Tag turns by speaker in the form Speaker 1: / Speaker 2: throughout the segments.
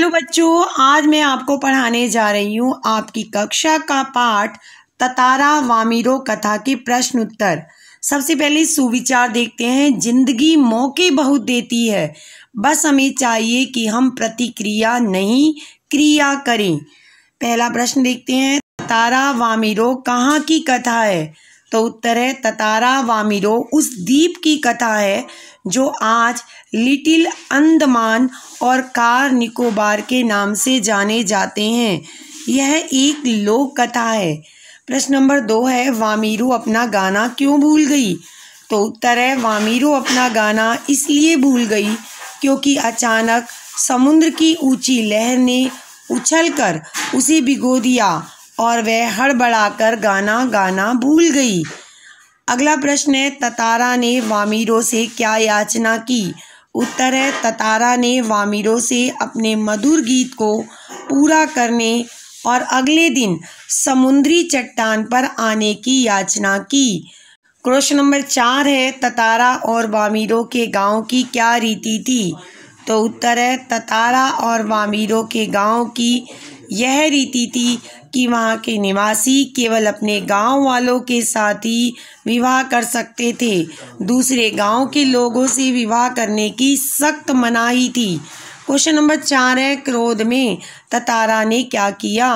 Speaker 1: hello बच्चों आज मैं आपको पढ़ाने जा रही हूँ आपकी कक्षा का पाठ ततारा वामीरो कथा के प्रश्न उत्तर सबसे पहले सुविचार देखते हैं जिंदगी मौके बहुत देती है बस हमें चाहिए कि हम प्रतिक्रिया नहीं क्रिया करें पहला प्रश्न देखते हैं ततारा वामीरो कहाँ की कथा है तो उत्तर है ततारा वामिरो उस द्वीप की कथा है जो आज लिटिल अंदमान और कार निकोबार के नाम से जाने जाते हैं यह एक लोक कथा है प्रश्न नंबर दो है वामिरो अपना गाना क्यों भूल गई तो उत्तर है वामिरो अपना गाना इसलिए भूल गई क्योंकि अचानक समुद्र की ऊंची लहर ने उछलकर उसे भिगो दिया और वह हड़बड़ाकर गाना गाना भूल गई अगला प्रश्न है ततारा ने वामीरों से क्या याचना की उत्तर है ततारा ने वामीरों से अपने मधुर गीत को पूरा करने और अगले दिन समुद्री चट्टान पर आने की याचना की क्वेश्चन नंबर चार है ततारा और वामीरों के गांव की क्या रीति थी तो उत्तर है ततारा और वामीरों के गांव की यह रीति थी कि वहाँ के निवासी केवल अपने गांव वालों के साथ ही विवाह कर सकते थे दूसरे गांव के लोगों से विवाह करने की सख्त मनाही थी क्वेश्चन नंबर चार है क्रोध में ततारा ने क्या किया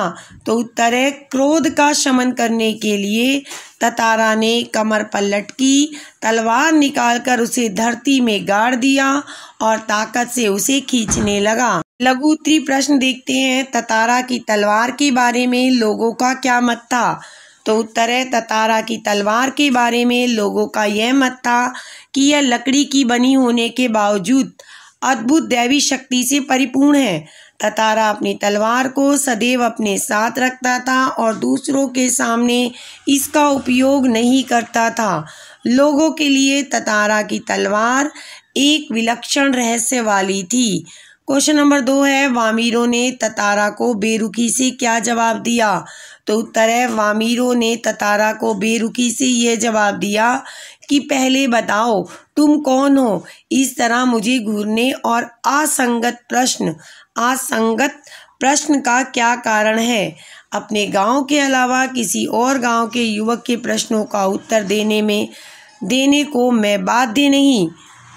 Speaker 1: तो उत्तर है क्रोध का शमन करने के लिए ततारा ने कमर पलट की तलवार निकालकर उसे धरती में गाड़ दिया और ताकत से उसे खींचने लगा लघु उत्तरी प्रश्न देखते हैं ततारा की तलवार के बारे में लोगों का क्या मत था तो उत्तर है ततारा की तलवार के बारे में लोगों का यह मत था कि यह लकड़ी की बनी होने के बावजूद अद्भुत दैवी शक्ति से परिपूर्ण है ततारा अपनी तलवार को सदैव अपने साथ रखता था और दूसरों के सामने इसका उपयोग नहीं करता था लोगों के लिए ततारा की तलवार एक विलक्षण रहस्य वाली थी क्वेश्चन नंबर दो है वामीरों ने ततारा को बेरुखी से क्या जवाब दिया तो उत्तर है वामीरों ने ततारा को बेरुखी से यह जवाब दिया कि पहले बताओ तुम कौन हो इस तरह मुझे घूरने और असंगत प्रश्न असंगत प्रश्न का क्या कारण है अपने गांव के अलावा किसी और गांव के युवक के प्रश्नों का उत्तर देने में देने को मैं बाध्य नहीं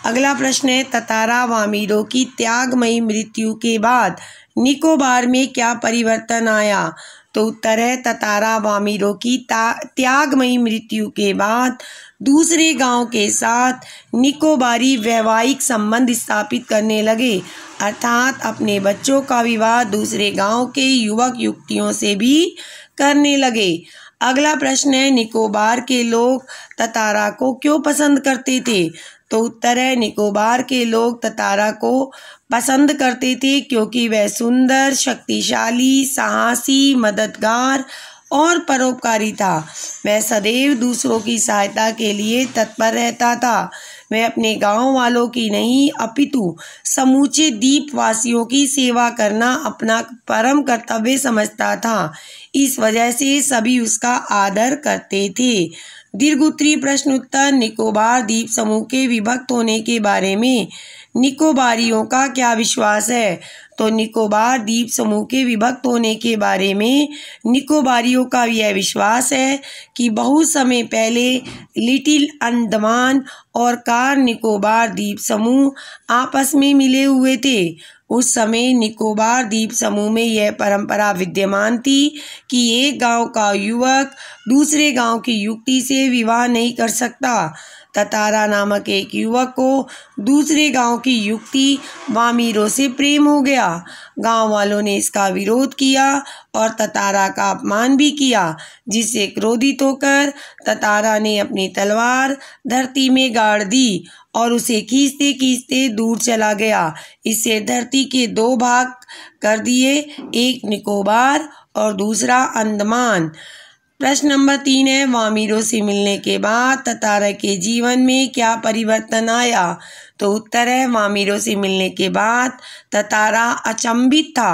Speaker 1: अगला प्रश्न है ततारा वामीरों की त्यागमयी मृत्यु के बाद निकोबार में क्या परिवर्तन आया तो उत्तर है ततारा वामीरों की त्यागमयी मृत्यु के बाद दूसरे गांव के साथ निकोबारी वैवाहिक संबंध स्थापित करने लगे अर्थात अपने बच्चों का विवाह दूसरे गांव के युवक युक्तियों से भी करने लगे अगला प्रश्न है निकोबार के लोग ततारा को क्यों पसंद करते थे तो उत्तर है निकोबार के लोग ततारा को पसंद करते थे क्योंकि वह सुंदर शक्तिशाली साहसी मददगार और परोपकारी था वह सदैव दूसरों की सहायता के लिए तत्पर रहता था मैं अपने गांव वालों की नहीं अपितु समूचे वासियों की सेवा करना अपना परम कर्तव्य समझता था इस वजह से सभी उसका आदर करते थे दीर्घ उत्तरी प्रश्न उत्तर निकोबार द्वीप समूह के विभक्त होने के बारे में निकोबारियों का क्या विश्वास है तो निकोबार द्वीप समूह के विभक्त होने के बारे में निकोबारियों का यह विश्वास है कि बहुत समय पहले लिटिल अंडमान और का अंडमान निकोबार द्वीप समूह आपस में मिले हुए थे उस समय निकोबार द्वीप समूह में यह परंपरा विद्यमान थी कि एक गांव का युवक दूसरे गांव की युक्ति से विवाह नहीं कर सकता ततारा नामक एक युवक को दूसरे गांव की युक्ति वामीरों से प्रेम हो गया गांव वालों ने इसका विरोध किया और ततारा का अपमान भी किया जिससे क्रोधित होकर ततारा ने अपनी तलवार धरती में गाड़ दी और उसे खींचते खींचते दूर चला गया इससे धरती के दो भाग कर दिए एक निकोबार और दूसरा अंडमान प्रश्न नंबर तीन है वामीरों से मिलने के बाद ततारा के जीवन में क्या परिवर्तन आया तो उत्तर है वामीरों से मिलने के बाद ततारा अचंभित था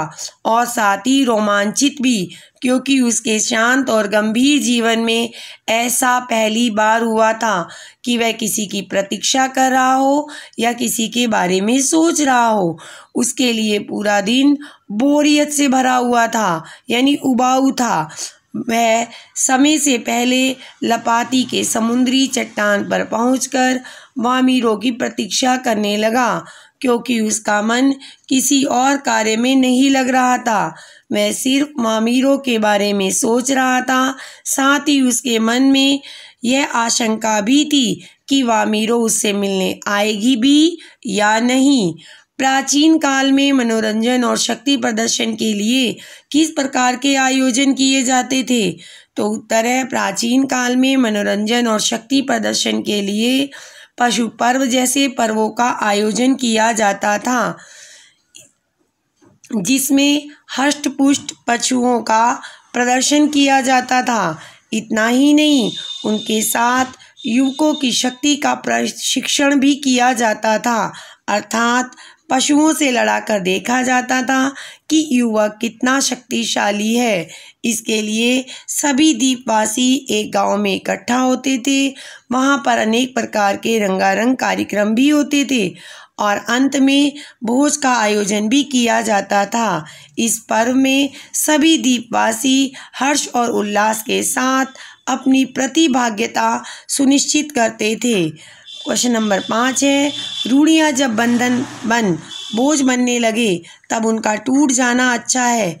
Speaker 1: और साथ ही रोमांचित भी क्योंकि उसके शांत और गंभीर जीवन में ऐसा पहली बार हुआ था कि वह किसी की प्रतीक्षा कर रहा हो या किसी के बारे में सोच रहा हो उसके लिए पूरा दिन बोरियत से भरा हुआ था यानी उबाऊ था वह समय से पहले लपाती के समुद्री चट्टान पर पहुंचकर वामीरों की प्रतीक्षा करने लगा क्योंकि उसका मन किसी और कार्य में नहीं लग रहा था वह सिर्फ मामीरों के बारे में सोच रहा था साथ ही उसके मन में यह आशंका भी थी कि वामीरो उससे मिलने आएगी भी या नहीं प्राचीन काल में मनोरंजन और शक्ति प्रदर्शन के लिए किस प्रकार के आयोजन किए जाते थे तो उत्तर है प्राचीन काल में मनोरंजन और शक्ति प्रदर्शन के लिए पशु पर्व जैसे पर्वों का आयोजन किया जाता था जिसमें हष्ट पुष्ट पशुओं का प्रदर्शन किया जाता था इतना ही नहीं उनके साथ युवकों की शक्ति का प्रशिक्षण भी किया जाता था अर्थात पशुओं से लड़ाकर देखा जाता था कि युवक कितना शक्तिशाली है इसके लिए सभी द्वीपवासी एक गांव में इकट्ठा होते थे वहां पर अनेक प्रकार के रंगारंग कार्यक्रम भी होते थे और अंत में भोज का आयोजन भी किया जाता था इस पर्व में सभी द्वीपवासी हर्ष और उल्लास के साथ अपनी प्रतिभाग्यता सुनिश्चित करते थे क्वेश्चन नंबर पाँच है रूढ़ियाँ जब बंधन बन बोझ बनने लगे तब उनका टूट जाना अच्छा है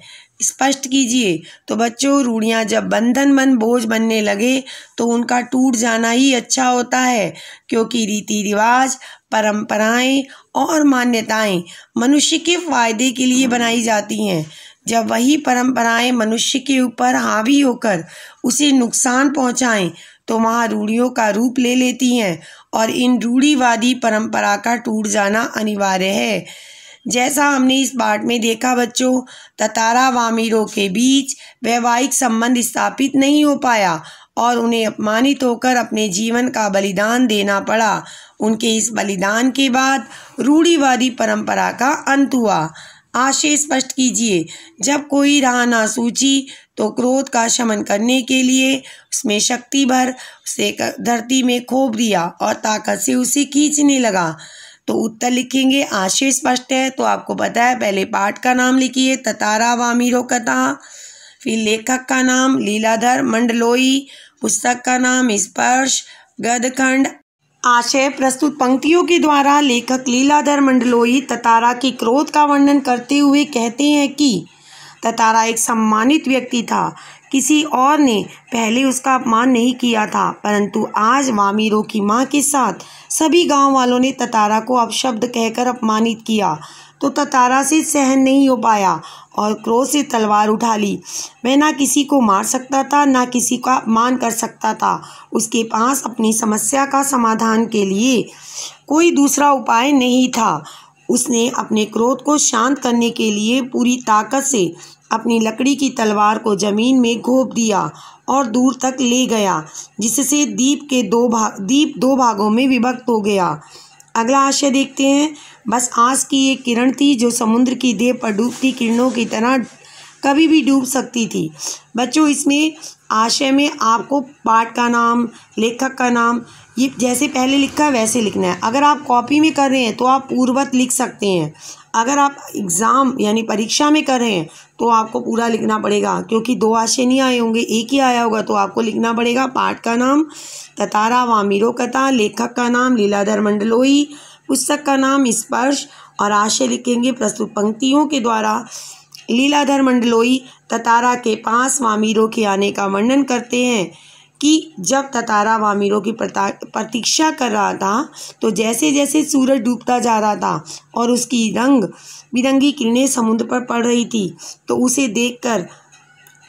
Speaker 1: स्पष्ट कीजिए तो बच्चों रूढ़ियाँ जब बंधन बन बोझ बनने लगे तो उनका टूट जाना ही अच्छा होता है क्योंकि रीति रिवाज परंपराएं और मान्यताएं मनुष्य के फायदे के लिए बनाई जाती हैं जब वही परंपराएं मनुष्य के ऊपर हावी होकर उसे नुकसान पहुंचाएं तो वहाँ रूढ़ियों का रूप ले लेती हैं और इन रूढ़ीवादी परंपरा का टूट जाना अनिवार्य है जैसा हमने इस बात में देखा बच्चों ततारा वामिरों के बीच वैवाहिक संबंध स्थापित नहीं हो पाया और उन्हें अपमानित होकर अपने जीवन का बलिदान देना पड़ा उनके इस बलिदान के बाद रूढ़ीवादी परंपरा का अंत हुआ आशय स्पष्ट कीजिए जब कोई राह ना सूची तो क्रोध का शमन करने के लिए उसमें शक्ति भर उसे धरती में खोप दिया और ताकत से उसे खींचने लगा तो उत्तर लिखेंगे आशय स्पष्ट है तो आपको पता है पहले पाठ का नाम लिखिए ततारा वामीरो कथा फिर लेखक का नाम लीलाधर मंडलोई पुस्तक का नाम स्पर्श गदखंड आशय प्रस्तुत पंक्तियों के द्वारा लेखक लीलाधर मंडलोई ततारा के क्रोध का वर्णन करते हुए कहते हैं कि ततारा एक सम्मानित व्यक्ति था किसी और ने पहले उसका अपमान नहीं किया था परंतु आज वामीरों की मां के साथ सभी गांव वालों ने ततारा को अपशब्द कहकर अपमानित किया तो से सहन नहीं हो पाया और क्रोध से तलवार उठा ली मैं ना किसी को मार सकता था ना किसी का मान कर सकता था उसके पास अपनी समस्या का समाधान के लिए कोई दूसरा उपाय नहीं था उसने अपने क्रोध को शांत करने के लिए पूरी ताकत से अपनी लकड़ी की तलवार को ज़मीन में घोप दिया और दूर तक ले गया जिससे दीप के दो भाग दीप दो भागों में विभक्त हो गया अगला आशय देखते हैं बस आस की एक किरण थी जो समुद्र की देह पर डूबती किरणों की तरह कभी भी डूब सकती थी बच्चों इसमें आशय में आपको पाठ का नाम लेखक का नाम ये जैसे पहले लिखा है वैसे लिखना है अगर आप कॉपी में कर रहे हैं तो आप पूर्वत लिख सकते हैं अगर आप एग्ज़ाम यानी परीक्षा में कर रहे हैं तो आपको पूरा लिखना पड़ेगा क्योंकि दो आशय नहीं आए होंगे एक ही आया होगा तो आपको लिखना पड़ेगा पाठ का नाम ततारा वामीरो कथा लेखक का नाम लीलाधर मंडलोई पुस्तक का नाम स्पर्श और आशय लिखेंगे प्रस्तुत पंक्तियों के द्वारा लीलाधर मंडलोई ततारा के पास वामीरों के आने का वर्णन करते हैं कि जब ततारा वामीरों की प्रतीक्षा कर रहा था तो जैसे जैसे सूरज डूबता जा रहा था और उसकी रंग बिरंगी किरणें समुद्र पर पड़ रही थी तो उसे देखकर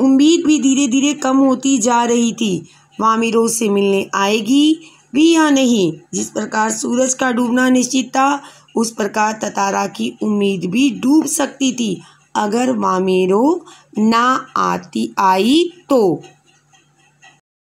Speaker 1: उम्मीद भी धीरे धीरे कम होती जा रही थी वामीरों से मिलने आएगी भी या नहीं जिस प्रकार सूरज का डूबना निश्चित था उस प्रकार ततारा की उम्मीद भी डूब सकती थी अगर वामेरो ना आती आई तो